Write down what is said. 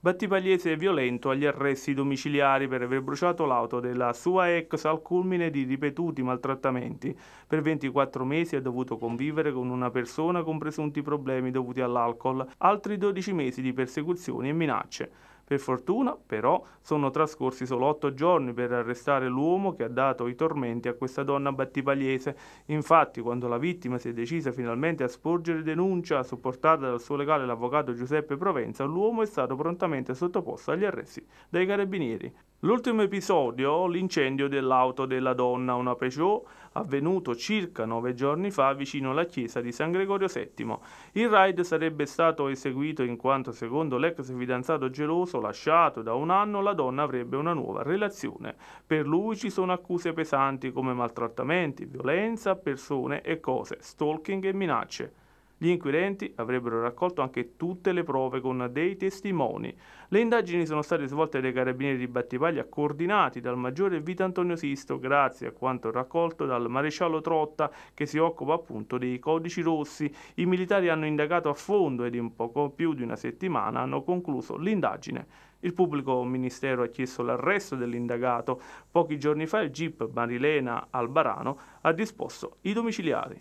Battipagliese è violento agli arresti domiciliari per aver bruciato l'auto della sua ex al culmine di ripetuti maltrattamenti. Per 24 mesi ha dovuto convivere con una persona con presunti problemi dovuti all'alcol, altri 12 mesi di persecuzioni e minacce. Per fortuna, però, sono trascorsi solo otto giorni per arrestare l'uomo che ha dato i tormenti a questa donna battipagliese. Infatti, quando la vittima si è decisa finalmente a sporgere denuncia supportata dal suo legale l'avvocato Giuseppe Provenza, l'uomo è stato prontamente sottoposto agli arresti dai carabinieri. L'ultimo episodio, l'incendio dell'auto della donna, una Peugeot, avvenuto circa nove giorni fa vicino alla chiesa di San Gregorio VII. Il raid sarebbe stato eseguito in quanto, secondo l'ex fidanzato geloso lasciato da un anno, la donna avrebbe una nuova relazione. Per lui ci sono accuse pesanti come maltrattamenti, violenza, persone e cose, stalking e minacce. Gli inquirenti avrebbero raccolto anche tutte le prove con dei testimoni. Le indagini sono state svolte dai carabinieri di Battipaglia coordinati dal maggiore Vito Antonio Sisto grazie a quanto raccolto dal maresciallo Trotta che si occupa appunto dei codici rossi. I militari hanno indagato a fondo ed in poco più di una settimana hanno concluso l'indagine. Il pubblico ministero ha chiesto l'arresto dell'indagato. Pochi giorni fa il GIP Marilena Albarano ha disposto i domiciliari.